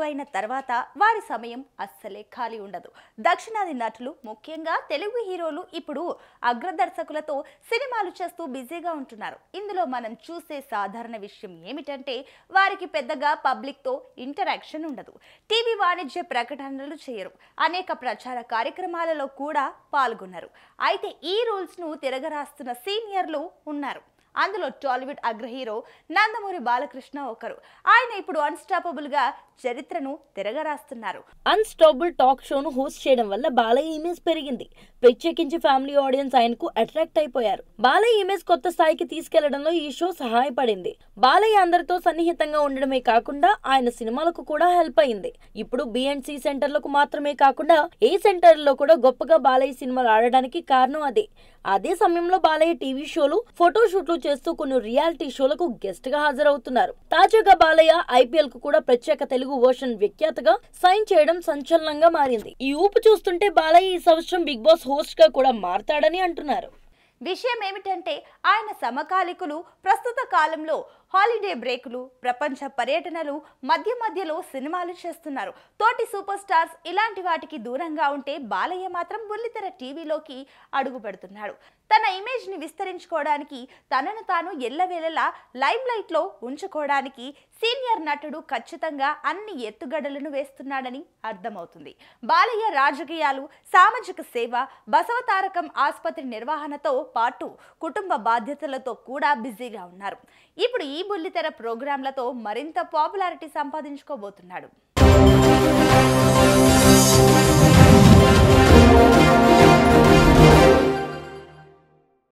నటులు అయిన తర్వాత వారి సమయం అస్సలే ఖాళీ ఉండదు దక్షిణాది నటులు ముఖ్యంగా తెలుగు హీరోలు ఇప్పుడు అగ్రదర్శకులతో సినిమాలు చేస్తూ బిజీగా ఉంటున్నారు ఇందులో మనం చూసే సాధారణ విషయం ఏమిటంటే వారికి పెద్దగా పబ్లిక్తో ఇంటరాక్షన్ ఉండదు టీవీ వాణిజ్య ప్రకటనలు చేయరు అనేక ప్రచార కార్యక్రమాలలో కూడా పాల్గొన్నారు అయితే ఈ రూల్స్ను తిరగరాస్తున్న సీనియర్లు ఉన్నారు అందులో టాలీవుడ్ అగ్రహీరో నందమూరి బాలకృష్ణ ఒకరు ఆయన ఇప్పుడు అన్స్టాపబుల్ గా చరిత్రను తిరగరాస్తున్నారు అన్స్టాపబుల్ టాక్ షోను హోస్ట్ చేయడం వల్ల బాలయ్య ఇమేజ్ పెరిగింది ప్రత్యేకించి ఫ్యామిలీ ఆడియన్స్ ఆయనకు అట్రాక్ట్ అయిపోయారు బాలయ్య ఇమేజ్ కొత్త స్థాయికి తీసుకెళ్లడంలో ఈ షో సహాయపడింది బాలయ్య అందరితో సన్నిహితంగా ఉండడమే కాకుండా ఆయన సినిమాలకు కూడా హెల్ప్ అయింది ఇప్పుడు బిఎన్సి సెంటర్లకు మాత్రమే కాకుండా ఏ సెంటర్లో కూడా గొప్పగా బాలయ్య సినిమాలు ఆడడానికి కారణం అదే అదే సమయంలో బాలయ్య టీవీ షోలు ఫోటోషూట్లు చేస్తూ కొన్ని రియాలిటీ షోలకు గెస్ట్ గా హాజరవుతున్నారు తాజాగా బాలయ్య ఐపీఎల్ కు కూడా ప్రత్యేక తెలుగు వర్షన్ విఖ్యాతగా సైన్ చేయడం సంచలనంగా మారింది ఈ ఊపు చూస్తుంటే బాలయ్య ఈ సంవత్సరం బిగ్ బాస్ హోస్ట్ గా కూడా మారతాడని అంటున్నారు విషయం ఏమిటంటే ఆయన సమకాలికులు ప్రస్తుత కాలంలో హాలిడే బ్రేకులు ప్రపంచ పర్యటనలు మధ్య మధ్యలో సినిమాలు చేస్తున్నారు తోటి సూపర్ స్టార్స్ ఇలాంటి వాటికి దూరంగా ఉంటే బాలయ్య మాత్రం బుల్లితెర టీవీలోకి అడుగు పెడుతున్నాడు తన ఇమేజ్ని విస్తరించుకోవడానికి తనను తాను ఎల్లవేళలా లైమ్ లైట్లో ఉంచుకోవడానికి సీనియర్ నటుడు ఖచ్చితంగా అన్ని ఎత్తుగడలను వేస్తున్నాడని అర్థమవుతుంది బాలయ్య రాజకీయాలు సామాజిక సేవ బసవతారకం ఆసుపత్రి నిర్వహణతో పాటు కుటుంబ బాధ్యతలతో కూడా బిజీగా ఉన్నారు ఇప్పుడు ఈ ఈ బుల్లితెర ప్రోగ్రాంలతో మరింత పాపులారిటీ సంపాదించుకోబోతున్నాడు